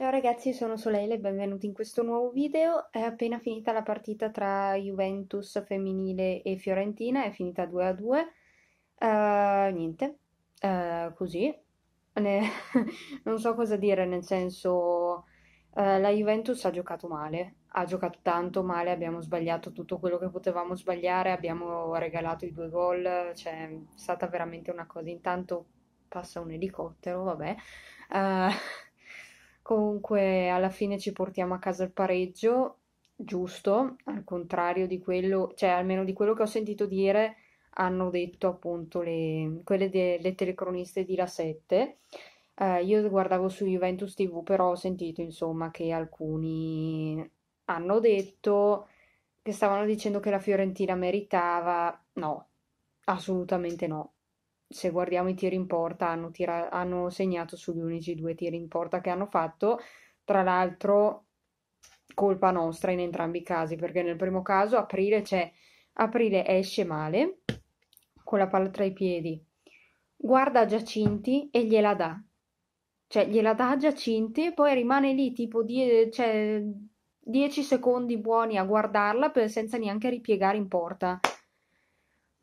Ciao ragazzi, sono Soleil e benvenuti in questo nuovo video. È appena finita la partita tra Juventus femminile e Fiorentina, è finita 2 a 2. Uh, eh, niente, uh, così. non so cosa dire, nel senso uh, la Juventus ha giocato male, ha giocato tanto male, abbiamo sbagliato tutto quello che potevamo sbagliare, abbiamo regalato i due gol, cioè è stata veramente una cosa. Intanto passa un elicottero, vabbè. Comunque alla fine ci portiamo a casa il pareggio, giusto, al contrario di quello, cioè almeno di quello che ho sentito dire, hanno detto appunto le, quelle delle telecroniste di La 7. Eh, io guardavo su Juventus TV, però ho sentito insomma che alcuni hanno detto che stavano dicendo che la Fiorentina meritava, no, assolutamente no se guardiamo i tiri in porta, hanno, tira- hanno segnato sugli unici due tiri in porta che hanno fatto. Tra l'altro, colpa nostra in entrambi i casi, perché nel primo caso aprile c'è aprile esce male con la palla tra i piedi. Guarda Giacinti e gliela dà. Cioè, gliela dà Giacinti e poi rimane lì tipo 10 die- cioè, secondi buoni a guardarla per, senza neanche ripiegare in porta.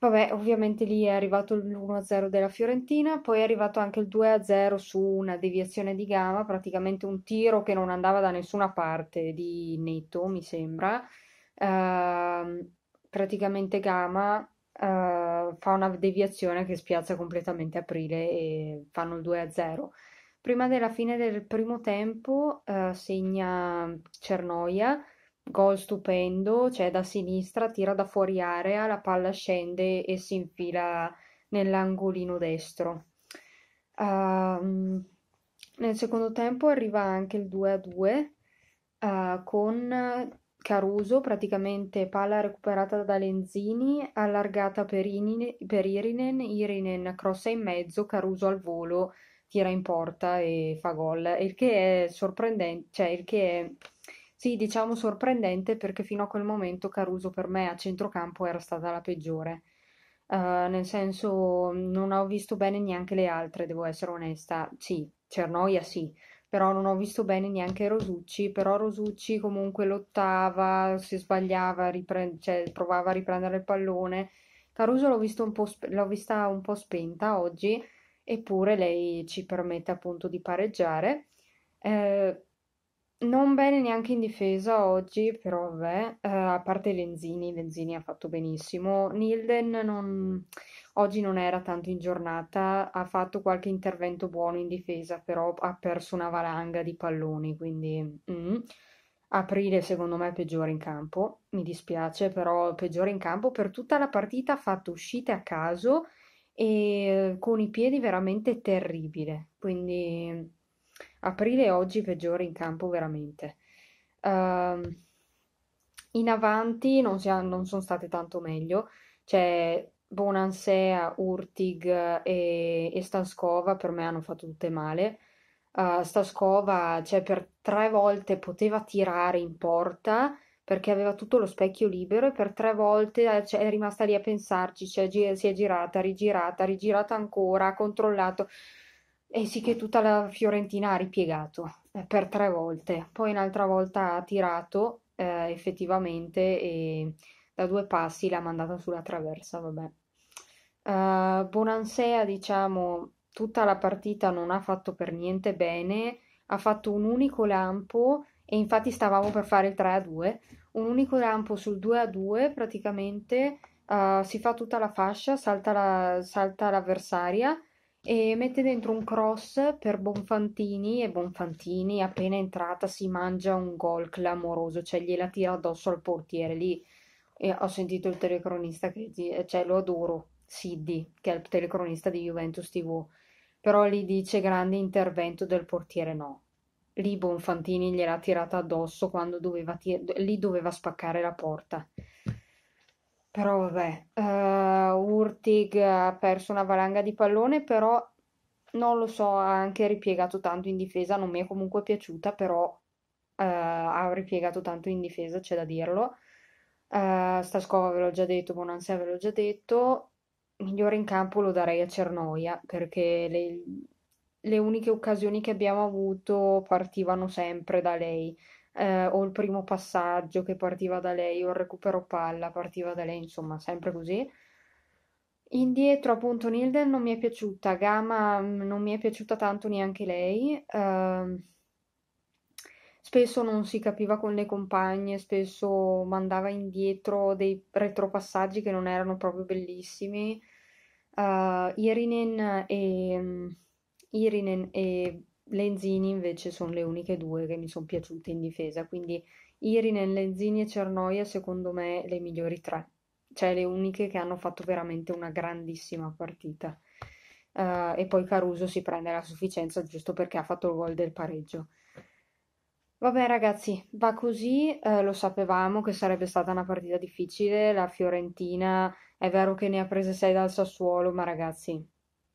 Vabbè, ovviamente lì è arrivato l'1-0 della Fiorentina, poi è arrivato anche il 2-0 su una deviazione di gamma, praticamente un tiro che non andava da nessuna parte di netto, mi sembra. Uh, praticamente Gama uh, eh, fa una deviazione che spiazza completamente Aprile e fanno il 2-0. Prima della fine del primo tempo uh, segna Cernoia Gol stupendo, c'è cioè da sinistra, tira da fuori area, la palla scende e si infila nell'angolino destro. Uh, nel secondo tempo arriva anche il 2 a 2 uh, eh, con Caruso, praticamente palla recuperata da Lenzini, allargata per, Inine, per Irinen, Irinen crossa in mezzo, Caruso al volo, tira in porta e fa gol. Il che è sorprendente, cioè il che è sì, diciamo sorprendente perché fino a quel momento Caruso per me a centrocampo era stata la peggiore. Uh, nel senso, non ho visto bene neanche le altre, devo essere onesta. Sì, Cernoia sì, però non ho visto bene neanche Rosucci, però Rosucci comunque lottava, si sbagliava, ripre- cioè, provava a riprendere il pallone. Caruso l'ho, visto un po sp- l'ho vista un po' spenta oggi, eppure lei ci permette appunto di pareggiare. Eh, non bene neanche in difesa oggi, però vabbè, ehm, a parte Lenzini, Lenzini ha fatto benissimo. Nilden non- oggi non era tanto in giornata, ha fatto qualche intervento buono in difesa, però ha perso una valanga di palloni, quindi mm. Aprile secondo me è peggiore in campo, mi dispiace, però peggiore in campo per tutta la partita ha fatto uscite a caso e eh, con i piedi veramente terribile, quindi aprile oggi peggiore in campo veramente. Uh, in avanti non, ha, non, sono state tanto meglio, c'è Bonansea, Urtig e, e Staskova per me hanno fatto tutte male. Uh, eh, Staskova cioè, per tre volte poteva tirare in porta perché aveva tutto lo specchio libero e per tre volte eh, cioè, è rimasta lì a pensarci, cioè, si è girata, rigirata, rigirata ancora, ha controllato e eh sì che tutta la Fiorentina ha ripiegato eh, per tre volte, poi un'altra volta ha tirato eh, effettivamente e da due passi l'ha mandata sulla traversa, vabbè. Uh, Bonansea, diciamo, tutta la partita non ha fatto per niente bene, ha fatto un unico lampo e infatti stavamo per fare il 3 2, un unico lampo sul 2 2 praticamente uh, si fa tutta la fascia, salta, la, salta l'avversaria e mette dentro un cross per Bonfantini e Bonfantini appena entrata si mangia un gol clamoroso, cioè gliela tira addosso al portiere lì e ho sentito il telecronista che cioè lo adoro, Siddi, che è il telecronista di Juventus TV, però lì dice grande intervento del portiere no. Lì Bonfantini gliela ha tirata addosso quando doveva tir- lì doveva spaccare la porta. Però vabbè, uh, eh, Urtig ha perso una valanga di pallone, però non lo so, ha anche ripiegato tanto in difesa, non mi è comunque piaciuta, però uh, ha ripiegato tanto in difesa, c'è da dirlo. Uh, eh, Staskova ve l'ho già detto, Bonansia ve l'ho già detto, migliore in campo lo darei a Cernoia, perché le, le uniche occasioni che abbiamo avuto partivano sempre da lei eh, o il primo passaggio che partiva da lei, o il recupero palla partiva da lei, insomma, sempre così. Indietro appunto Nilden non mi è piaciuta, Gama mm, non mi è piaciuta tanto neanche lei. Eh, spesso non si capiva con le compagne, spesso mandava indietro dei retropassaggi che non erano proprio bellissimi. Uh, Irinen e, mm, Irinen e Lenzini invece sono le uniche due che mi sono piaciute in difesa, quindi Irine, Lenzini e Cernoia secondo me le migliori tre, cioè le uniche che hanno fatto veramente una grandissima partita. Uh, e poi Caruso si prende la sufficienza giusto perché ha fatto il gol del pareggio. Vabbè ragazzi, va così, eh, lo sapevamo che sarebbe stata una partita difficile, la Fiorentina è vero che ne ha prese sei dal Sassuolo, ma ragazzi,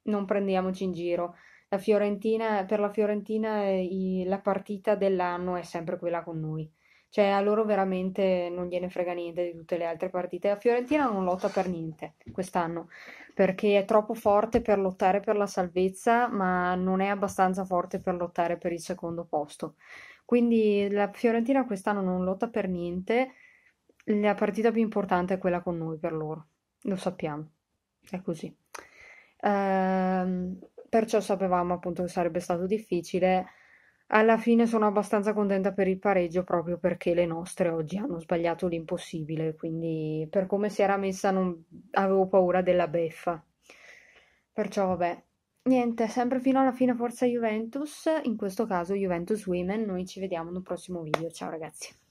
non prendiamoci in giro. La Fiorentina, per la Fiorentina eh, i- la partita dell'anno è sempre quella con noi. Cioè, a loro veramente non gliene frega niente di tutte le altre partite. La Fiorentina non lotta per niente quest'anno, perché è troppo forte per lottare per la salvezza, ma non è abbastanza forte per lottare per il secondo posto. Quindi la Fiorentina quest'anno non lotta per niente. La partita più importante è quella con noi per loro. Lo sappiamo. È così. Ehm, perciò sapevamo appunto che sarebbe stato difficile. Alla fine sono abbastanza contenta per il pareggio proprio perché le nostre oggi hanno sbagliato l'impossibile, quindi per come si era messa non... avevo paura della beffa. Perciò vabbè, niente, sempre fino alla fine forza Juventus, in questo caso Juventus Women, noi ci vediamo nel prossimo video, ciao ragazzi.